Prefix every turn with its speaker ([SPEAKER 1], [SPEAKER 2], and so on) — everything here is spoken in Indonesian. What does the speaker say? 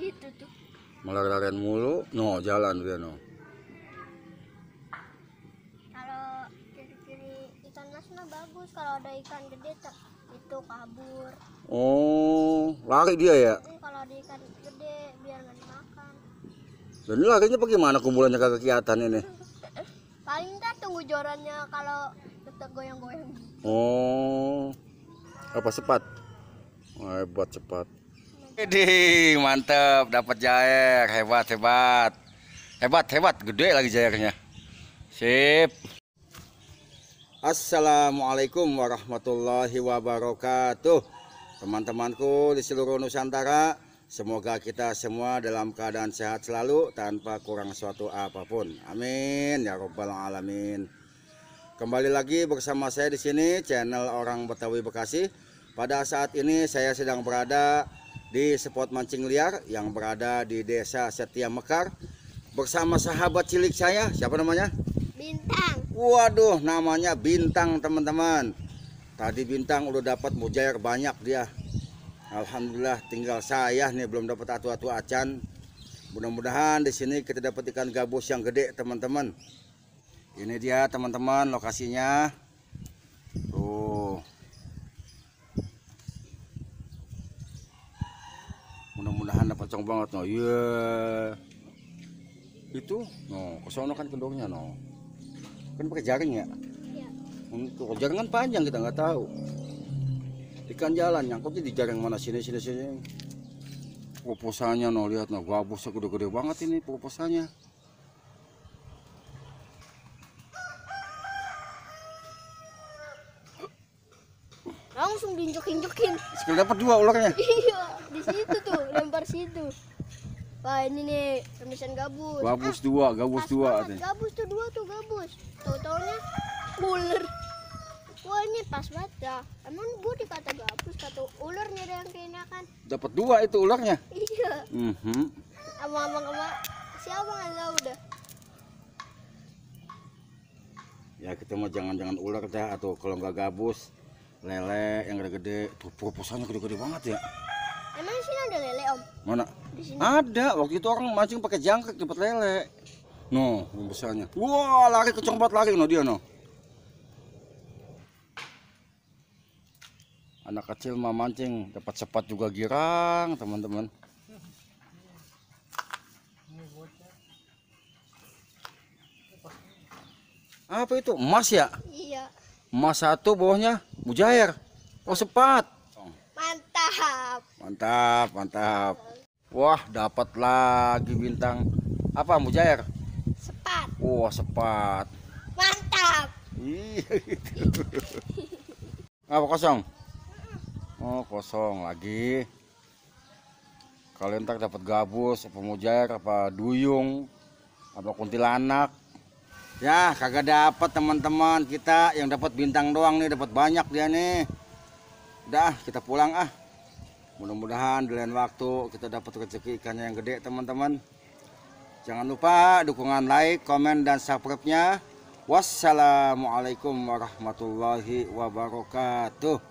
[SPEAKER 1] situ tuh.
[SPEAKER 2] Malah lari mulu, no jalan dia no.
[SPEAKER 1] Kalau ciri-ciri ikan mas mah bagus, kalau ada ikan
[SPEAKER 2] gede itu kabur. Oh, lari dia ya? Hmm, kalau ada ikan gede biar nggak dimakan. Dan ini larinya bagaimana kumpulannya kagak kelihatan ini?
[SPEAKER 1] Paling kan tunggu jorannya kalau tetap
[SPEAKER 2] goyang-goyang. Oh, apa cepat? Hebat cepat. Jadi mantep, dapat jair, hebat hebat, hebat hebat, gede lagi jairnya, sip. Assalamualaikum warahmatullahi wabarakatuh, teman-temanku di seluruh Nusantara. Semoga kita semua dalam keadaan sehat selalu tanpa kurang suatu apapun. Amin ya robbal alamin. Kembali lagi bersama saya di sini channel Orang Betawi Bekasi. Pada saat ini saya sedang berada di spot mancing liar yang berada di desa Setia Mekar bersama sahabat cilik saya siapa namanya
[SPEAKER 1] Bintang
[SPEAKER 2] waduh namanya Bintang teman-teman tadi Bintang udah dapat mujair banyak dia Alhamdulillah tinggal saya nih belum dapat atu-atu acan mudah-mudahan di sini kita dapat ikan gabus yang gede teman-teman ini dia teman-teman lokasinya mudah-mudahan dapat cong banget no iya yeah. itu no kesono kan kendornya no kan pakai jaring ya, untuk iya. hmm, jaring kan panjang kita nggak tahu ikan jalan nyangkutnya di jaring mana sini sini sini proposalnya no lihat no gabusnya gede-gede banget ini proposalnya
[SPEAKER 1] langsung diinjek jukin
[SPEAKER 2] skill dapat dua ularnya
[SPEAKER 1] iya di situ tuh lempar situ Wah ini nih permission gabus. Gabus ah, dua, gabus dua. Banget. Gabus tuh dua tuh gabus. Totalnya ular. Wah ini pas banget ya. Emang gue dikata gabus kata ularnya ada yang kan.
[SPEAKER 2] Dapat dua itu ularnya. Iya. Mm -hmm.
[SPEAKER 1] Abang-abang sama si abang ada udah.
[SPEAKER 2] Ya kita mau jangan-jangan ular dah atau kalau nggak gabus lele yang gede-gede tuh pupusannya gede-gede banget ya
[SPEAKER 1] emang di sini ada lele om mana di sini.
[SPEAKER 2] ada waktu itu orang mancing pakai jangkrik dapat lele no besarnya wah wow, lari kecepat lari no dia no anak kecil mah mancing dapat cepat juga girang teman-teman apa
[SPEAKER 1] itu emas ya iya
[SPEAKER 2] emas satu bawahnya Mujair. Oh, sepat. Mantap. Mantap, mantap. Wah, dapat lagi bintang. Apa Mujair? Sepat. Wah, sepat. Mantap. Iya Apa kosong? Oh, kosong lagi. Kalian tak dapat gabus, apa mujair, apa duyung, apa kuntilanak. Ya, kagak dapat teman-teman kita yang dapat bintang doang nih, dapat banyak dia nih. Dah kita pulang ah. Mudah-mudahan di lain waktu kita dapat rezeki ikannya yang gede, teman-teman. Jangan lupa dukungan like, komen dan subscribe-nya. Wassalamualaikum warahmatullahi wabarakatuh.